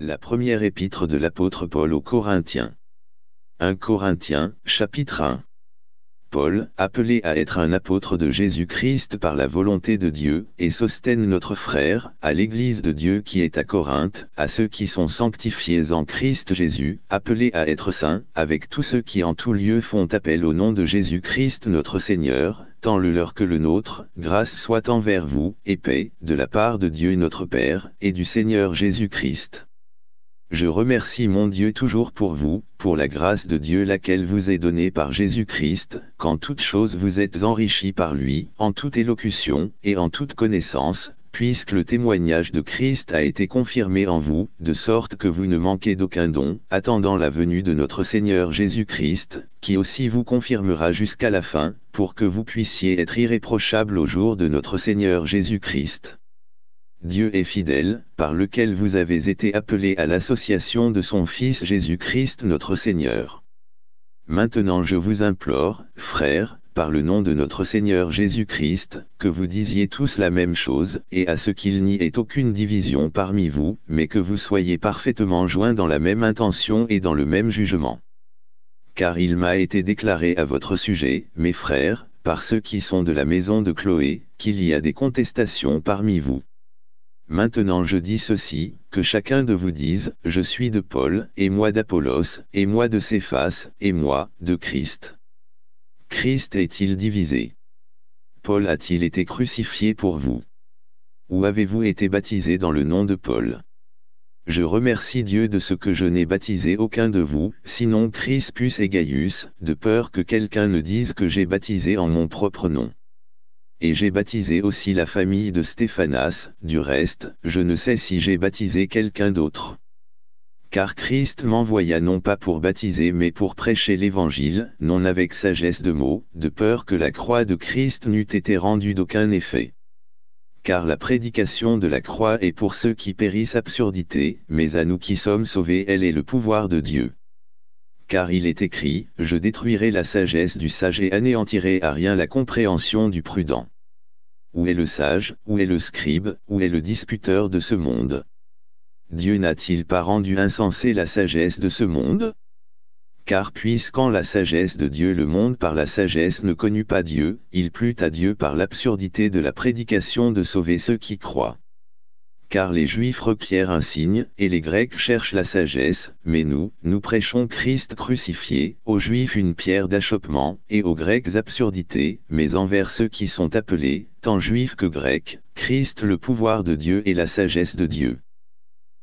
La première épître de l'apôtre Paul aux Corinthiens. 1 Corinthiens, chapitre 1. Paul, appelé à être un apôtre de Jésus-Christ par la volonté de Dieu, et Sostène notre frère, à l'Église de Dieu qui est à Corinthe, à ceux qui sont sanctifiés en Christ Jésus, appelés à être saints, avec tous ceux qui en tout lieu font appel au nom de Jésus-Christ notre Seigneur, tant le leur que le nôtre, grâce soit envers vous, et paix, de la part de Dieu notre Père, et du Seigneur Jésus-Christ. Je remercie mon Dieu toujours pour vous, pour la grâce de Dieu laquelle vous est donnée par Jésus-Christ, quand toutes choses vous êtes enrichis par lui, en toute élocution, et en toute connaissance, puisque le témoignage de Christ a été confirmé en vous, de sorte que vous ne manquez d'aucun don, attendant la venue de notre Seigneur Jésus-Christ, qui aussi vous confirmera jusqu'à la fin, pour que vous puissiez être irréprochable au jour de notre Seigneur Jésus-Christ. Dieu est fidèle, par lequel vous avez été appelés à l'association de son Fils Jésus-Christ notre Seigneur. Maintenant je vous implore, frères, par le nom de notre Seigneur Jésus-Christ, que vous disiez tous la même chose, et à ce qu'il n'y ait aucune division parmi vous, mais que vous soyez parfaitement joints dans la même intention et dans le même jugement. Car il m'a été déclaré à votre sujet, mes frères, par ceux qui sont de la maison de Chloé, qu'il y a des contestations parmi vous. Maintenant je dis ceci, que chacun de vous dise, je suis de Paul, et moi d'Apollos, et moi de Céphas, et moi, de Christ. Christ est-il divisé Paul a-t-il été crucifié pour vous Ou avez-vous été baptisé dans le nom de Paul Je remercie Dieu de ce que je n'ai baptisé aucun de vous, sinon Crispus et Gaius, de peur que quelqu'un ne dise que j'ai baptisé en mon propre nom et j'ai baptisé aussi la famille de Stéphanas, du reste, je ne sais si j'ai baptisé quelqu'un d'autre. Car Christ m'envoya non pas pour baptiser mais pour prêcher l'évangile, non avec sagesse de mots, de peur que la croix de Christ n'eût été rendue d'aucun effet. Car la prédication de la croix est pour ceux qui périssent absurdité, mais à nous qui sommes sauvés elle est le pouvoir de Dieu car il est écrit, « Je détruirai la sagesse du sage et anéantirai à rien la compréhension du prudent. » Où est le sage, où est le scribe, où est le disputeur de ce monde Dieu n'a-t-il pas rendu insensée la sagesse de ce monde Car puisqu'en la sagesse de Dieu le monde par la sagesse ne connut pas Dieu, il plut à Dieu par l'absurdité de la prédication de sauver ceux qui croient car les Juifs requièrent un signe, et les Grecs cherchent la sagesse, mais nous, nous prêchons Christ crucifié, aux Juifs une pierre d'achoppement, et aux Grecs absurdité, mais envers ceux qui sont appelés, tant Juifs que Grecs, Christ le pouvoir de Dieu et la sagesse de Dieu.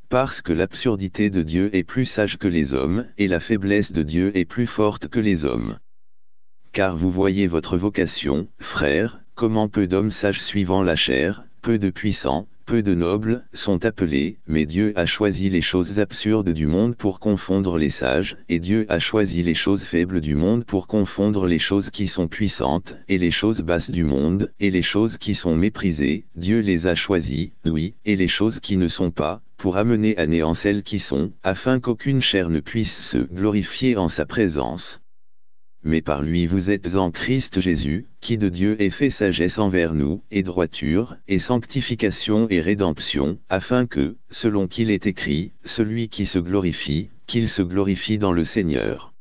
Parce que l'absurdité de Dieu est plus sage que les hommes, et la faiblesse de Dieu est plus forte que les hommes. Car vous voyez votre vocation, frères, comment peu d'hommes sages suivant la chair, peu de puissants, peu de nobles sont appelés, mais Dieu a choisi les choses absurdes du monde pour confondre les sages, et Dieu a choisi les choses faibles du monde pour confondre les choses qui sont puissantes, et les choses basses du monde, et les choses qui sont méprisées, Dieu les a choisis, oui, et les choses qui ne sont pas, pour amener à néant celles qui sont, afin qu'aucune chair ne puisse se glorifier en sa présence mais par lui vous êtes en Christ Jésus, qui de Dieu est fait sagesse envers nous, et droiture, et sanctification et rédemption, afin que, selon qu'il est écrit, celui qui se glorifie, qu'il se glorifie dans le Seigneur.